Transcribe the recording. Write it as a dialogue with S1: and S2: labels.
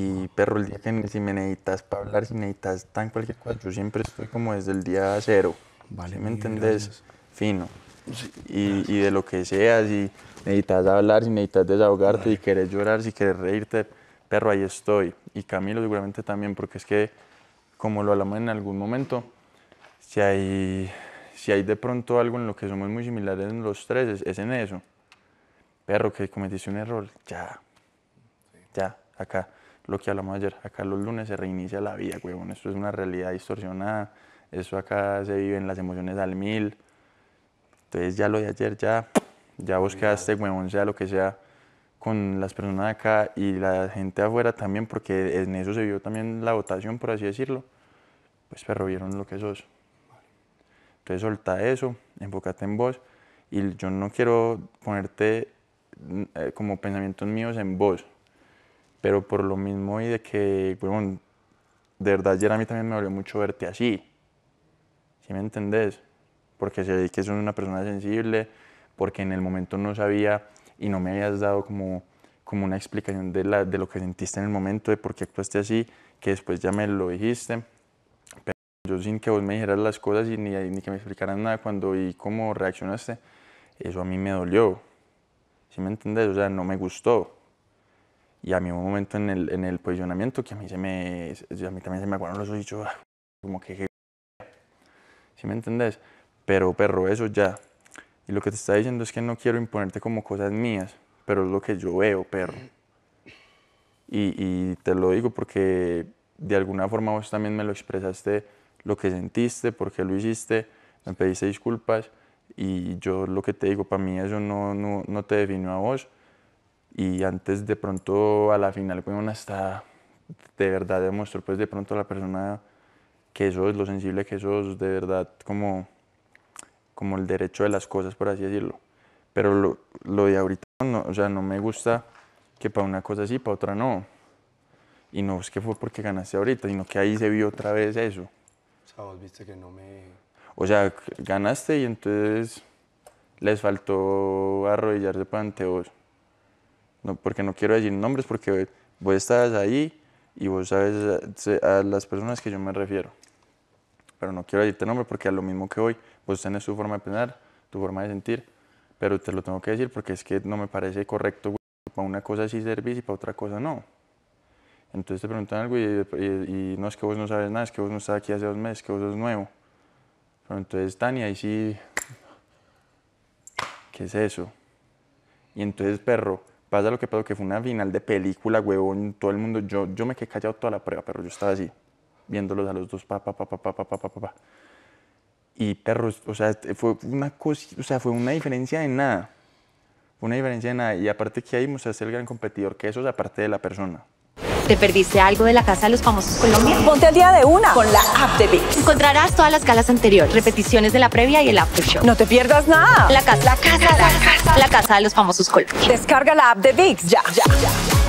S1: Y perro, el día que si me necesitas para hablar, si necesitas tan cualquier cosa, yo siempre estoy como desde el día cero. Vale, ¿me entendés? Fino. y, y, de lo que sea, si necesitas hablar, si necesitas desahogarte, si quieres llorar, si quieres reírte, perro, ahí estoy. Y Camilo seguramente también, porque es que, como lo hablamos en algún momento, si hay, si hay de pronto algo en lo que somos muy similares en los tres, es, es en eso. Perro, que cometiste un error, ya, ya, acá lo que hablamos ayer, acá los lunes se reinicia la vida, huevón, esto es una realidad distorsionada, eso acá se viven las emociones al mil, entonces ya lo de ayer ya, ya vos quedaste, huevón, sea lo que sea, con las personas de acá y la gente afuera también, porque en eso se vio también la votación, por así decirlo, pues perro, vieron lo que sos. Entonces solta eso, enfócate en vos y yo no quiero ponerte mm, eh, como pensamientos míos en vos, pero por lo mismo y de que, bueno, de verdad ayer a mí también me dolió mucho verte así, ¿sí me entendés? Porque sé que sos una persona sensible, porque en el momento no sabía y no me habías dado como, como una explicación de, la, de lo que sentiste en el momento, de por qué actuaste así, que después ya me lo dijiste, pero yo sin que vos me dijeras las cosas y ni, ni que me explicaras nada cuando y cómo reaccionaste, eso a mí me dolió, ¿sí me entendés? O sea, no me gustó. Y a mí un momento en el, en el posicionamiento que a mí, se me, a mí también se me acuerdan los ojos ah, como que, ¿sí me entendés? Pero perro, eso ya. Y lo que te está diciendo es que no quiero imponerte como cosas mías, pero es lo que yo veo, perro. Y, te lo digo porque de alguna forma vos también me lo expresaste, lo que sentiste, por qué lo hiciste, me pediste disculpas y yo lo que te digo, para mí eso no, no, no te definió a vos, y antes de pronto a la final pues una hasta de verdad demostró pues de pronto la persona que es lo sensible que sos, de verdad como, como el derecho de las cosas por así decirlo. Pero lo, lo de ahorita, no, o sea, no me gusta que para una cosa sí, para otra no. Y no es que fue porque ganaste ahorita, sino que ahí se vio otra vez eso. O sea, vos viste que no me... O sea, ganaste y entonces les faltó arrodillarse para ante vos no, porque no quiero decir nombres, porque vos estás ahí y vos sabes eh, a, las personas que yo me refiero. Pero no quiero decirte nombre porque a lo mismo que hoy, vos tenés tu forma de pensar, tu forma de sentir, pero te lo tengo que decir porque es que no me parece correcto, güey, para una cosa sí servís y para otra cosa no. Entonces te preguntan algo y, no es que vos no sabes nada, es que vos no estás aquí hace dos meses, que vos sos nuevo. Pero entonces Tania, ahí sí, ¿qué es eso? Y entonces, perro, pasa lo que pasó, que fue una final de película, huevón, todo el mundo, yo, yo me quedé callado toda la prueba, pero yo estaba así, viéndolos a los dos, pa, pa, pa, pa, pa, pa, pa, pa, Y perros, o sea, este, fue una cosa, o sea, fue una diferencia de nada. Fue una diferencia de nada. Y aparte que ahí, o el gran competidor, que eso es aparte de la persona. ¿Te perdiste algo de la Casa de los Famosos Colombia? Ponte al día de una con la app de VIX. Encontrarás todas las galas anteriores, repeticiones de la previa y el after show. No te pierdas nada. La casa, la casa, la casa, la casa, de los Famosos colombianos. Descarga la app de VIX ya, ya, ya.